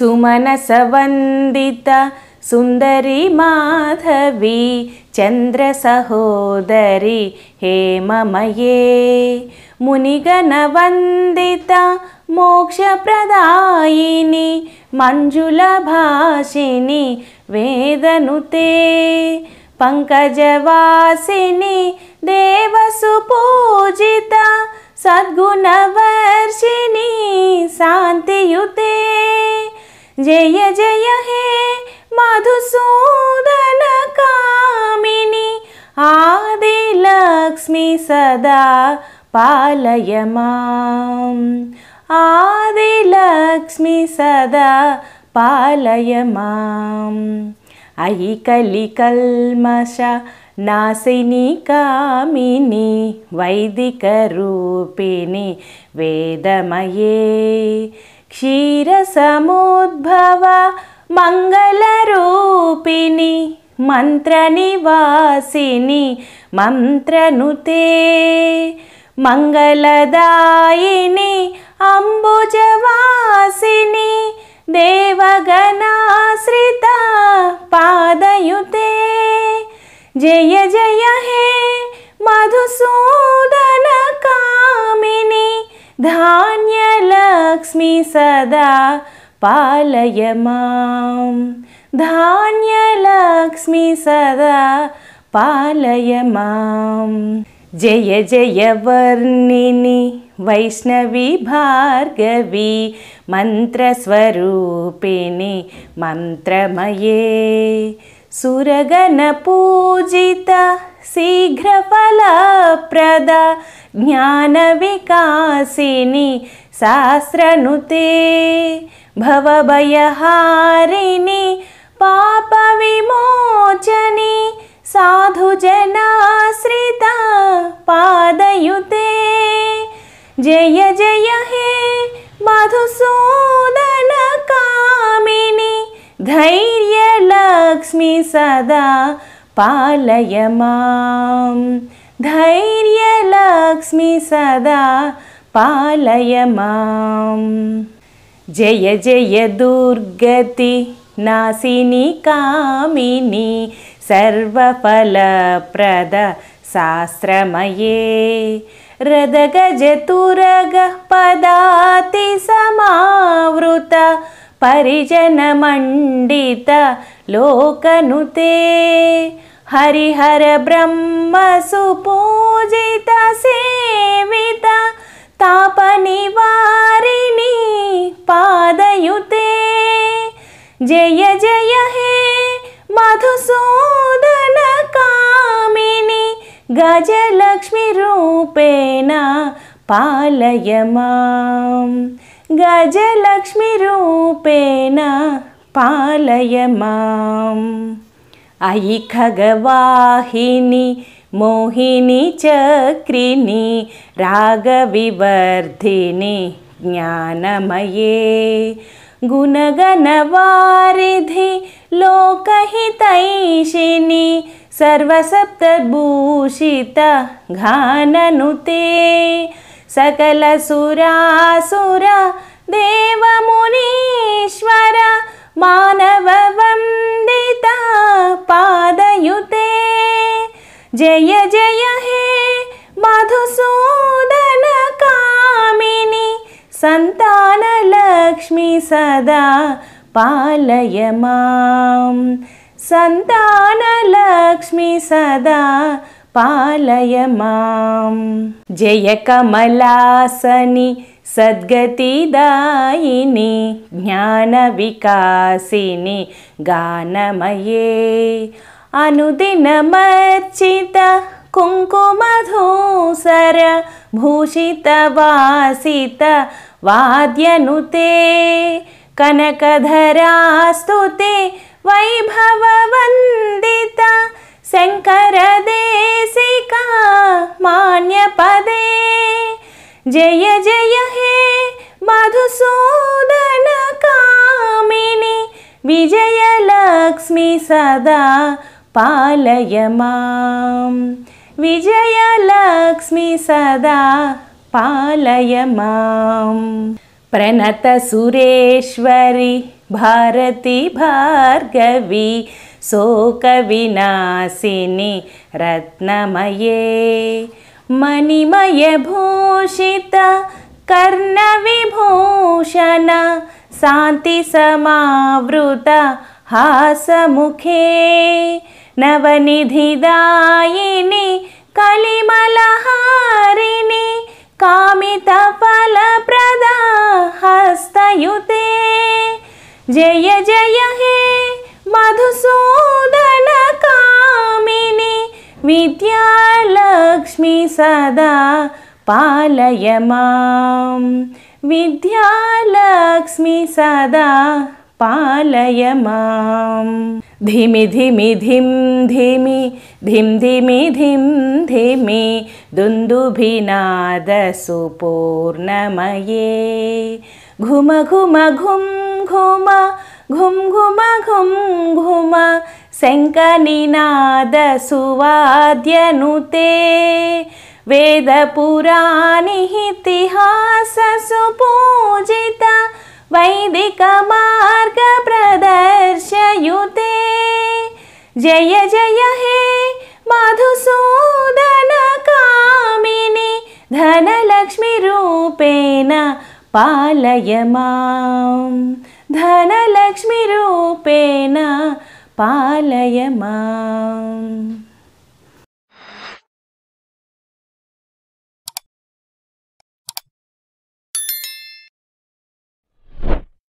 सुमनसवन्दित सुन्दरि माधवी चन्द्रसहोदरि हेममये मुनिगनवन्दित मोक्षप्रदायिनि मञ्जुलभाषिनि वेदनुते पङ्कजवासिनि देवसुपूजिता सद्गुणव जय जय हे मधुसूदन कामिनी आदिलक्ष्मी सदा पालय माम् आदिलक्ष्मी सदा पालय मा नासिनी कामिनी वैदिकरूपिणी वेदमये क्षीरसमुद्भव मङ्गलरूपिणि मन्त्रनिवासिनि मन्त्रनुते मङ्गलदायिनि अम्बुजवासिनि देवगनाश्रिता पादयुते जय जय हे मधुसूदनकामिनि धा लक्ष्मि सदा पालय मां धान्यलक्ष्मि सदा पालय मां जय जय वर्णिनि वैष्णवि भार्गवी मन्त्रस्वरूपिणि मन्त्रमये सुरगणपूजिता शीघ्रफलप्रदा ज्ञानविकासिनि सहस्रनुते भवभयहारिणि पापविमोचनि साधुजनाश्रिता पादयुते जय जय हे मधुसूदनकामिनि धैर्यलक्ष्मि सदा पालय मां धैर्यलक्ष्मि सदा पालय मां जय जय दुर्गति नासिनि कामिनि सर्वफलप्रद शास्त्रमये पदाति समावृत परिजनमण्डित लोकनुते हरिहर ब्रह्मसुपूजिता सेविता पनिवारिणि पादयुते जय जय हे कामिनि गजलक्ष्मीरूपेण पालय मां गजलक्ष्मीरूपेण पालय माम् अयि खगवाहिनी मोहिनी चक्रिनी रागविवर्धिनी रागविवर्धिनि ज्ञानमये गुणगणवारिधि लोकहितैषिणि घाननुते। सकलसुरासुरा देवमुनीश्वर मानववं। जय जय हे मधुसूदनकामिनि सन्तानलक्ष्मि सदा पालय मां सन्तानलक्ष्मि सदा पालय मां जय कमलासनि सद्गतिदायिनि ज्ञानविकासिनि गानमये अनुदिनमर्चित भूषितवासित वाद्यनुते कनकधरास्तु ते वैभववन्दित शङ्करदेसिका मान्यपदे जय जय हे मधुसूदनकामिनि विजयलक्ष्मी सदा पालय मां विजयलक्ष्मी सदा पालय मां प्रणतसुरेश्वरी भारती भार्गवी शोकविनाशिनि रत्नमये मणिमयभूषित कर्णविभूषण शान्तिसमावृत हासमुखे नवनिधिदायिनि कलिमलहारिणि हस्तयुते जय जय हे मधुसूदनकामिनि विद्यालक्ष्मी सदा पालय मां विद्यालक्ष्मी सदा पालय माम् धीमि धीमि धीमिं धीमि दुन्दुभिनादसुपूर्णमये घुम घुं घुम घुं घुम घुं घुम शङ्कनिनादसुवाद्यनुते वेदपुराणि वैदिकमार्गप्रदर्शयुते जय जय हे मधुसूदनकामिनि धनलक्ष्मीरूपेण पालय मां धनलक्ष्मीरूपेण पालय मा